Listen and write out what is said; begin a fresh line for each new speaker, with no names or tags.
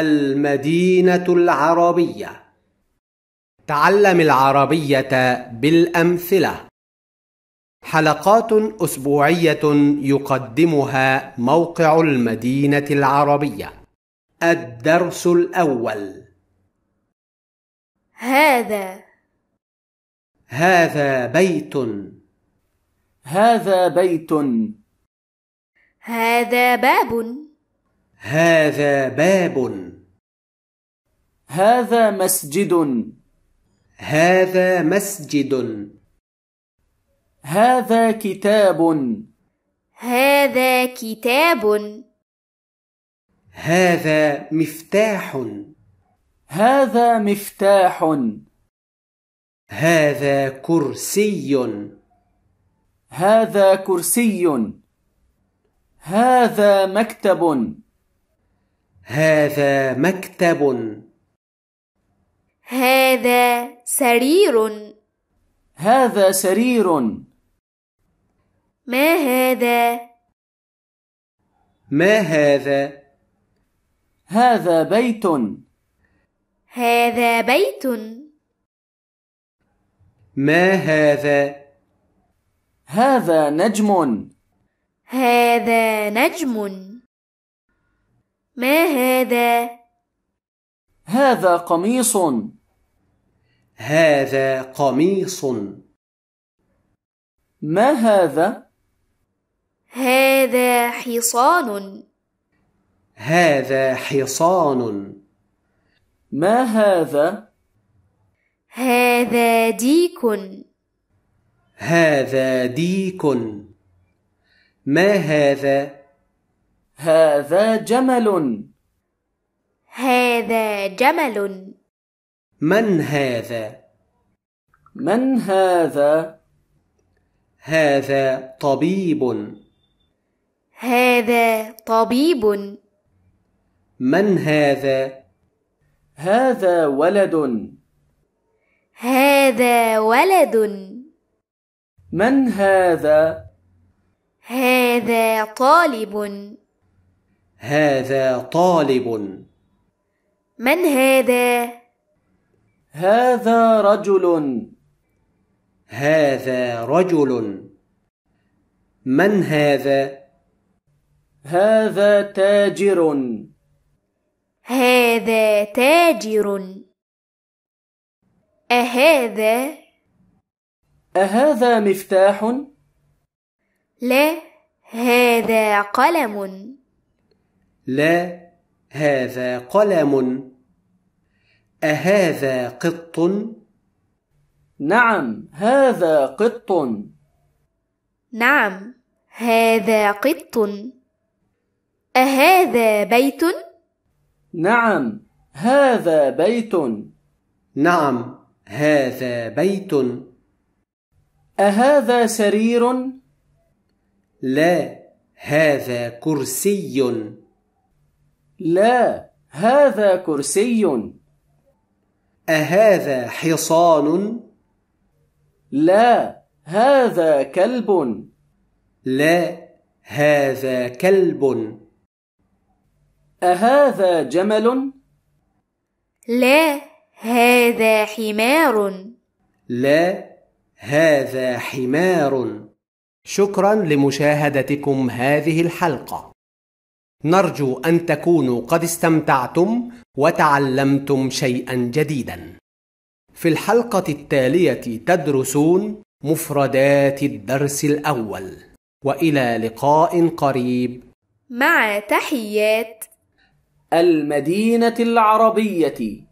المدينة العربية تعلم العربية بالأمثلة حلقات أسبوعية يقدمها موقع المدينة العربية الدرس الأول
هذا
هذا بيت هذا بيت
هذا باب
هذا باب هذا مسجد هذا مسجد هذا كتاب هذا
كتاب
هذا مفتاح هذا مفتاح هذا كرسي هذا كرسي هذا مكتب هذا مكتب
هذا سرير
هذا سرير ما هذا ما هذا هذا بيت
هذا بيت
ما هذا هذا نجم
هذا نجم ما هذا؟
هذا قميص هذا قميص ما هذا؟ هذا
حصان
هذا حصان ما هذا؟ هذا ديك هذا ديك ما هذا؟ هذا جمل هذا
جمل
من هذا من هذا هذا طبيب
هذا طبيب
من هذا هذا ولد هذا ولد من هذا
هذا طالب
هذا طالب
من هذا؟
هذا رجل هذا رجل من هذا؟ هذا تاجر هذا
تاجر أهذا؟
أهذا مفتاح؟
لا هذا قلم
لا هذا قلم أهذا قط؟ نعم هذا قط
نعم هذا قط أهذا بيت؟
نعم هذا بيت نعم هذا بيت أهذا سرير؟ لا هذا كرسي لا هذا كرسي أهذا حصان؟ لا هذا كلب لا هذا كلب أهذا جمل؟
لا هذا حمار
لا هذا حمار شكرا لمشاهدتكم هذه الحلقة نرجو أن تكونوا قد استمتعتم وتعلمتم شيئا جديدا في الحلقة التالية تدرسون مفردات الدرس الأول وإلى لقاء قريب
مع تحيات
المدينة العربية